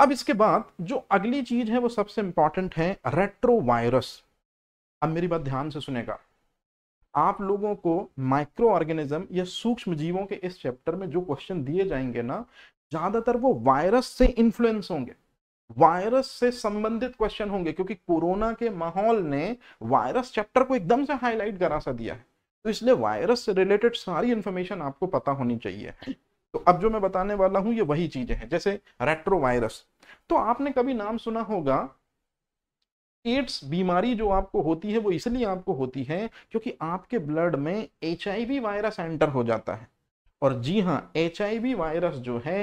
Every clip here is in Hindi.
अब इसके बाद जो अगली चीज है वो सबसे इंपॉर्टेंट है रेट्रोवायरस अब मेरी बात ध्यान से सुनेगा आप लोगों को माइक्रो ऑर्गेनिज्म या सूक्ष्म जीवों के इस चैप्टर में जो क्वेश्चन दिए जाएंगे ना ज्यादातर वो वायरस से इन्फ्लुएंस होंगे वायरस से संबंधित क्वेश्चन होंगे क्योंकि कोरोना के माहौल ने वायरस चैप्टर को एकदम से हाईलाइट करा सा दिया है तो इसलिए वायरस से रिलेटेड सारी इंफॉर्मेशन आपको पता होनी चाहिए तो अब जो मैं बताने वाला हूं ये वही चीजें हैं जैसे रेट्रोवायरस तो आपने कभी नाम सुना होगा एड्स बीमारी जो आपको होती है वो इसलिए आपको होती है क्योंकि आपके ब्लड में एच वायरस एंटर हो जाता है और जी हाँ एच वायरस जो है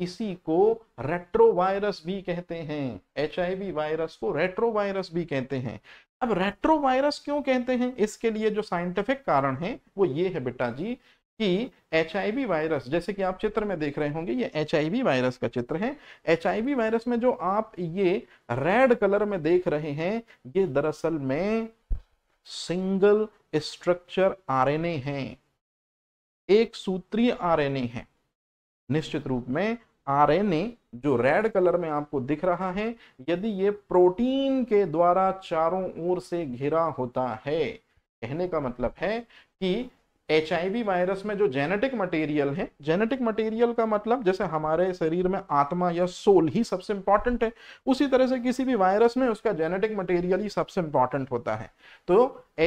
इसी को रेट्रोवायरस भी कहते हैं एच वायरस को रेट्रोवायरस भी कहते हैं अब रेट्रोवायरस क्यों कहते हैं इसके लिए जो साइंटिफिक कारण है वो ये है बेटा जी कि एच वायरस जैसे कि आप चित्र में देख रहे होंगे ये एच वायरस का चित्र है एच वायरस में जो आप ये रेड कलर में देख रहे हैं ये दरअसल में सिंगल स्ट्रक्चर आरएनए है एक सूत्रीय आरएनए है निश्चित रूप में आरएनए जो रेड कलर में आपको दिख रहा है यदि ये प्रोटीन के द्वारा चारों ओर से घिरा होता है कहने का मतलब है कि एच वायरस में जो जेनेटिक मटेरियल है जेनेटिक मटेरियल का मतलब जैसे हमारे शरीर में आत्मा या सोल ही सबसे इंपॉर्टेंट है उसी तरह से किसी भी वायरस में उसका जेनेटिक मटेरियल ही सबसे इंपॉर्टेंट होता है तो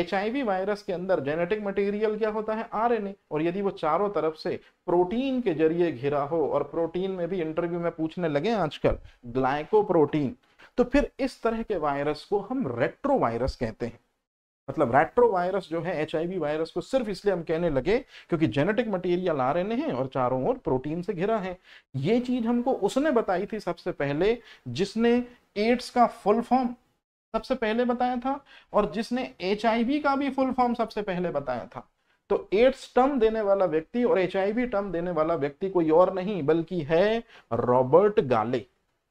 एच वायरस के अंदर जेनेटिक मटेरियल क्या होता है आर और यदि वो चारों तरफ से प्रोटीन के जरिए घिरा हो और प्रोटीन में भी इंटरव्यू में पूछने लगे आजकल ग्लाइको प्रोटीन तो फिर इस तरह के वायरस को हम वायरस कहते हैं मतलब रेट्रो वायरस जो है एच वायरस को सिर्फ इसलिए हम कहने लगे क्योंकि जेनेटिक मटेरियल आ रहे हैं और चारों ओर प्रोटीन से घिरा है ये चीज हमको उसने बताई थी सबसे पहले जिसने एड्स का फुल फॉर्म सबसे पहले बताया था और जिसने एच का भी फुल फॉर्म सबसे पहले बताया था तो एड्स टर्म देने वाला व्यक्ति और एच टर्म देने वाला व्यक्ति कोई और नहीं बल्कि है रॉबर्ट गाले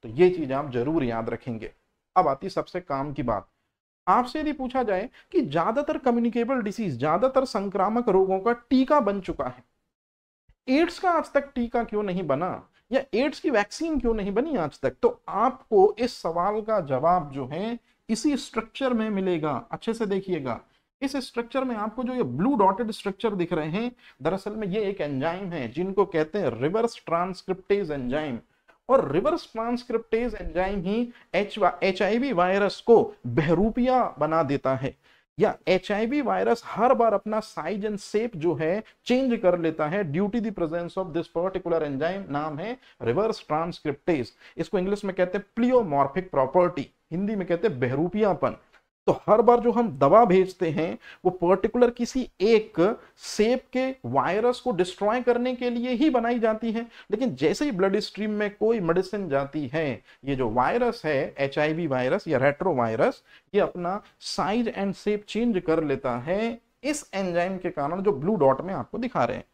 तो ये चीज आप जरूर याद रखेंगे अब आती सबसे काम की बात आपसे यदि पूछा जाए कि ज्यादातर कम्युनिकेबल डिसीज ज्यादातर संक्रामक रोगों का टीका बन चुका है एड्स का आज तक टीका क्यों नहीं बना या एड्स की वैक्सीन क्यों नहीं बनी आज तक तो आपको इस सवाल का जवाब जो है इसी स्ट्रक्चर में मिलेगा अच्छे से देखिएगा इस स्ट्रक्चर में आपको जो ये ब्लू डॉटेड स्ट्रक्चर दिख रहे हैं दरअसल में ये एक एंजाइम है जिनको कहते हैं रिवर्स ट्रांसक्रिप्टेज एंजाइम और रिवर्स ट्रांसक्रिप्टेज एंजाइम ही एच एच वायरस को बहरूपिया बना देता है या एच वायरस हर बार अपना साइज एंड सेप जो है चेंज कर लेता है due to the presence of this particular enzyme नाम है रिवर्स ट्रांसक्रिप्टेज इसको इंग्लिश में कहते हैं प्लियोमॉर्फिक प्रॉपर्टी हिंदी में कहते हैं बहरूपियापन तो हर बार जो हम दवा भेजते हैं वो पर्टिकुलर किसी एक सेप के वायरस को डिस्ट्रॉय करने के लिए ही बनाई जाती है लेकिन जैसे ही ब्लड स्ट्रीम में कोई मेडिसिन जाती है ये जो वायरस है एच वायरस या रेट्रो वायरस ये अपना साइज एंड सेप चेंज कर लेता है इस एंजाइम के कारण जो ब्लू डॉट में आपको दिखा रहे हैं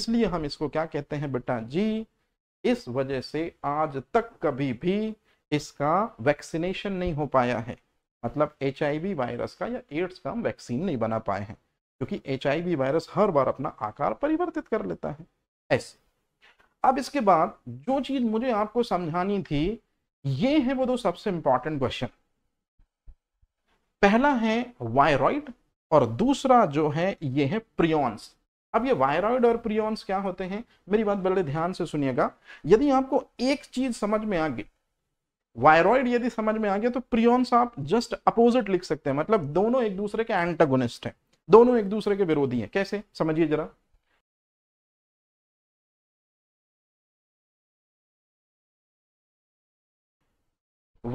इसलिए हम इसको क्या कहते हैं बेटा जी इस वजह से आज तक कभी भी इसका वैक्सीनेशन नहीं हो पाया है मतलब एच वायरस का या एड्स का हम वैक्सीन नहीं बना पाए हैं क्योंकि एच वायरस हर बार अपना आकार परिवर्तित कर लेता है ऐसे अब इसके बाद जो चीज़ मुझे आपको समझानी थी ये है वो दो सबसे इंपॉर्टेंट क्वेश्चन पहला है वायरॉइड और दूसरा जो है ये है प्रियॉन्स अब ये वायरॉइड और प्रियॉन्स क्या होते हैं मेरी बात बड़े ध्यान से सुनिएगा यदि आपको एक चीज समझ में आ गई वायरॉइड यदि समझ में आ गया तो प्रियॉन्स आप जस्ट अपोजिट लिख सकते हैं मतलब दोनों एक दूसरे के एंटागोनिस्ट हैं दोनों एक दूसरे के विरोधी हैं कैसे समझिए जरा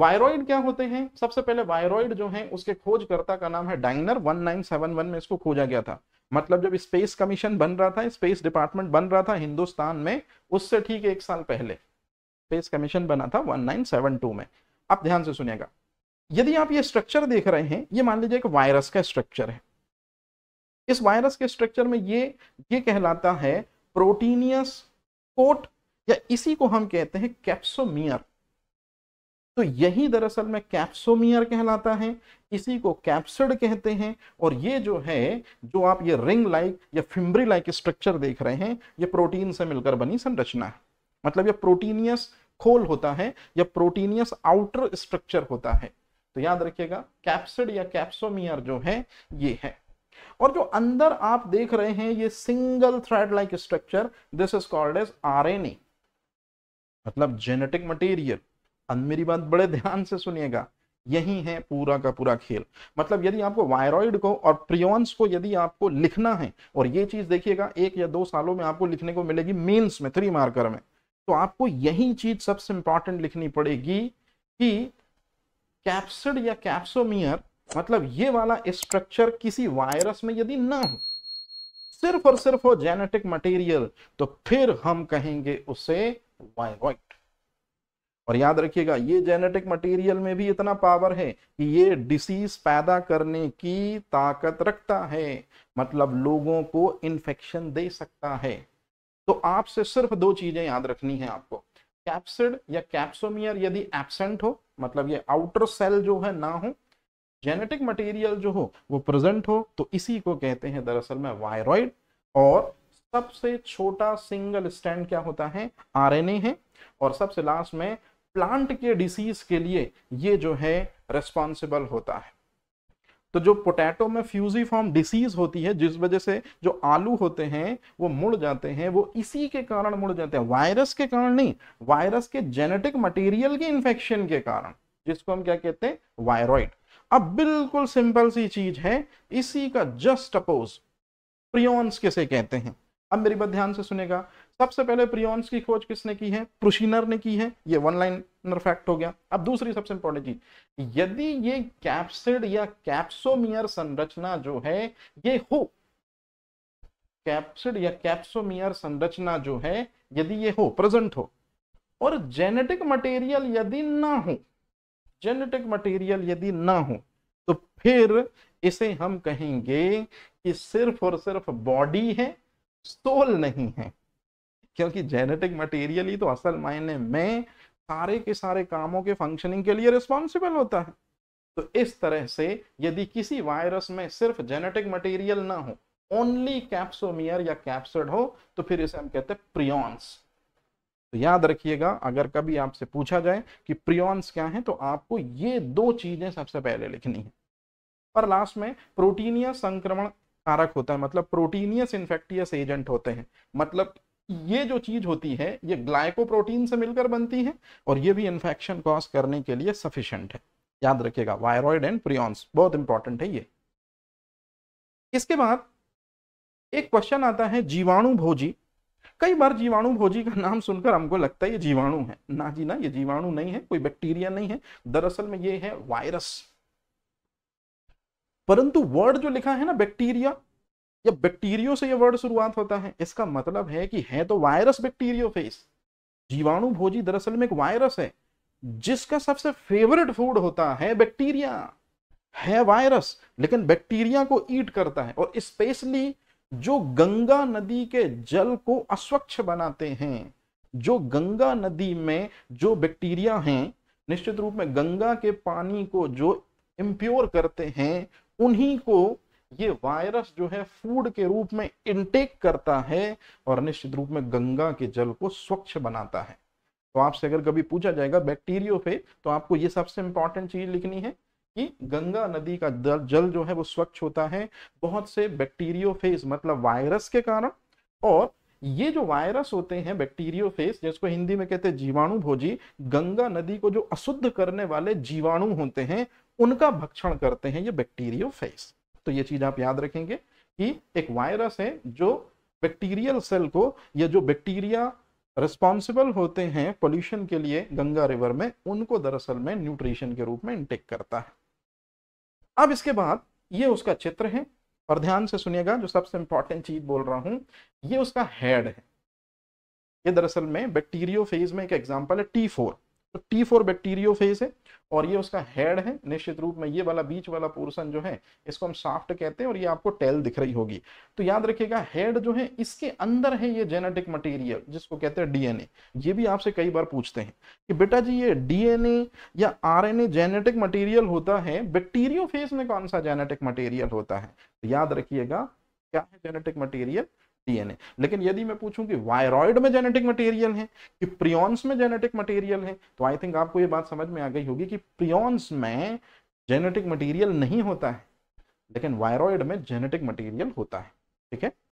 वायरॉइड क्या होते हैं सबसे पहले वायरॉइड जो है उसके खोजकर्ता का नाम है डाइनर 1971 में इसको खोजा गया था मतलब जब स्पेस कमीशन बन रहा था स्पेस डिपार्टमेंट बन रहा था हिंदुस्तान में उससे ठीक एक साल पहले स्पेस कमीशन बना था 1972 में आप ध्यान से सुनेगा यदि आप ये स्ट्रक्चर देख रहे हैं ये मान लीजिए एक वायरस का स्ट्रक्चर है इस वायरस के स्ट्रक्चर में ये ये कहलाता है प्रोटीनियस कोट या इसी को हम कहते हैं कैप्सोमियर तो यही दरअसल में कैप्सोमियर कहलाता है इसी को कैप्सड कहते हैं और ये जो है जो आप ये रिंग लाइक या फिम्ब्री लाइक स्ट्रक्चर देख रहे हैं ये प्रोटीन से मिलकर बनी संरचना है मतलब यह प्रोटीनियस खोल होता है या प्रोटीनियस आउटर स्ट्रक्चर होता है तो याद रखिएगा कैप्सिड या कैप्सोमियर जो है ये है और जो अंदर आप देख रहे हैं ये single thread like structure this is called as RNA मतलब जेनेटिक मटेरियल मेरी बात बड़े ध्यान से सुनिएगा यही है पूरा का पूरा खेल मतलब यदि आपको वायरॉइड को और प्रियोन्स को यदि आपको लिखना है और ये चीज देखिएगा एक या दो सालों में आपको लिखने को मिलेगी मेंस में थ्री मार्कर में तो आपको यही चीज सबसे इंपॉर्टेंट लिखनी पड़ेगी कि कैप्सिड या कैप्सोमियर मतलब ये वाला स्ट्रक्चर किसी वायरस में यदि ना हो सिर्फ और सिर्फ हो जेनेटिक मटेरियल तो फिर हम कहेंगे उसे वायरॉइड और याद रखिएगा ये जेनेटिक मटेरियल में भी इतना पावर है कि ये डिसीज पैदा करने की ताकत रखता है मतलब लोगों को इन्फेक्शन दे सकता है तो आपसे सिर्फ दो चीजें याद रखनी है आपको कैप्सिड या कैप्सोमियर यदि एबसेंट हो मतलब ये आउटर सेल जो है ना हो जेनेटिक मटेरियल जो हो वो प्रेजेंट हो तो इसी को कहते हैं दरअसल में वायरॉइड और सबसे छोटा सिंगल स्टैंड क्या होता है आरएनए है और सबसे लास्ट में प्लांट के डिसीज के लिए ये जो है रेस्पॉन्सिबल होता है तो जो पोटैटो में फ्यूजी फॉर्म डिसीज होती है जिस वजह से जो आलू होते हैं वो मुड़ जाते हैं वो इसी के कारण मुड़ जाते हैं वायरस के कारण नहीं वायरस के जेनेटिक मटेरियल के इंफेक्शन के कारण जिसको हम क्या कहते हैं वायरॉइड अब बिल्कुल सिंपल सी चीज है इसी का जस्ट अपोज प्रियोन्स किसे कहते हैं अब मेरी बात ध्यान से सुनेगा सबसे पहले प्रियोन्स की खोज किसने की है प्रुशीनर ने की है ये वन लाइन पार्टनर फैक्ट हो गया अब दूसरी सबसे इंपॉर्टेंट चीज यदि ये कैप्सिड या कैप्सोमियर संरचना जो है ये हो कैप्सिड या कैप्सोमियर संरचना जो है यदि ये हो प्रेजेंट हो और जेनेटिक मटेरियल यदि ना हो जेनेटिक मटेरियल यदि ना हो तो फिर इसे हम कहेंगे कि सिर्फ और सिर्फ बॉडी है सोल नहीं है क्योंकि जेनेटिक मटेरियल ही तो असल मायने में सारे के सारे कामों के फंक्शनिंग के लिए रिस्पॉन्सिबल होता है तो इस तरह से यदि किसी वायरस में सिर्फ जेनेटिक मटेरियल ना हो ओनली कैप्सोमियर या कैप्सड हो तो फिर इसे हम कहते हैं प्रियॉन्स तो याद रखिएगा अगर कभी आपसे पूछा जाए कि प्रियॉन्स क्या है तो आपको ये दो चीजें सबसे पहले लिखनी है पर लास्ट में प्रोटीनियस संक्रमण कारक होता है मतलब प्रोटीनियस इन्फेक्टियस एजेंट होते हैं मतलब ये जो चीज होती है ये ग्लाइकोप्रोटीन से मिलकर बनती है और ये भी इन्फेक्शन कॉज करने के लिए सफिशेंट है याद रखिएगा वायरॉइड एंड प्रियॉन्स बहुत इंपॉर्टेंट है ये इसके बाद एक क्वेश्चन आता है जीवाणु भोजी कई बार जीवाणु भोजी का नाम सुनकर हमको लगता है ये जीवाणु है ना जी ना ये जीवाणु नहीं है कोई बैक्टीरिया नहीं है दरअसल में ये है वायरस परंतु वर्ड जो लिखा है ना बैक्टीरिया जब बैक्टीरियो से ये वर्ड शुरुआत होता है इसका मतलब है कि है तो वायरस बैक्टीरियो फेस जीवाणु भोजी दरअसल में एक वायरस है जिसका सबसे फेवरेट फूड होता है बैक्टीरिया है वायरस लेकिन बैक्टीरिया को ईट करता है और स्पेशली जो गंगा नदी के जल को अस्वच्छ बनाते हैं जो गंगा नदी में जो बैक्टीरिया हैं निश्चित रूप में गंगा के पानी को जो इम्प्योर करते हैं उन्हीं को ये वायरस जो है फूड के रूप में इनटेक करता है और निश्चित रूप में गंगा के जल को स्वच्छ बनाता है तो आपसे अगर कभी पूछा जाएगा बैक्टीरियो पे तो आपको ये सबसे इंपॉर्टेंट चीज लिखनी है कि गंगा नदी का जल जो है वो स्वच्छ होता है बहुत से बैक्टीरियो मतलब वायरस के कारण और ये जो वायरस होते हैं बैक्टीरियो फेस जिसको हिंदी में कहते हैं जीवाणु भोजी गंगा नदी को जो अशुद्ध करने वाले जीवाणु होते हैं उनका भक्षण करते हैं ये बैक्टीरियो फेस तो ये चीज आप याद रखेंगे कि एक वायरस है जो बैक्टीरियल सेल को या जो बैक्टीरिया रिस्पॉन्सिबल होते हैं पोल्यूशन के लिए गंगा रिवर में उनको दरअसल में न्यूट्रिशन के रूप में इंटेक करता है अब इसके बाद ये उसका चित्र है और ध्यान से सुनिएगा जो सबसे इंपॉर्टेंट चीज बोल रहा हूं ये उसका हेड है ये दरअसल में बैक्टीरियो फेज में एक एग्जाम्पल है टी फोर तो टी फोर बैक्टीरियो फेज है और ये उसका हेड है निश्चित रूप में ये वाला बीच वाला पोर्सन जो है इसको हम साफ्ट कहते हैं और ये आपको टेल दिख रही होगी तो याद रखिएगा हेड जो है इसके अंदर है ये जेनेटिक मटेरियल जिसको कहते हैं डीएनए ये भी आपसे कई बार पूछते हैं कि बेटा जी ये डीएनए या आरएनए जेनेटिक मटेरियल होता है बैक्टीरियो फेज में कौन सा जेनेटिक मटेरियल होता है तो याद रखिएगा क्या है जेनेटिक मटीरियल डीएनए लेकिन यदि मैं पूछूं कि वायरॉइड में जेनेटिक मटेरियल है कि प्रियॉन्स में जेनेटिक मटेरियल है तो आई थिंक आपको ये बात समझ में आ गई होगी कि प्रियॉन्स में जेनेटिक मटेरियल नहीं होता है लेकिन वायरॉइड में जेनेटिक मटेरियल होता है ठीक है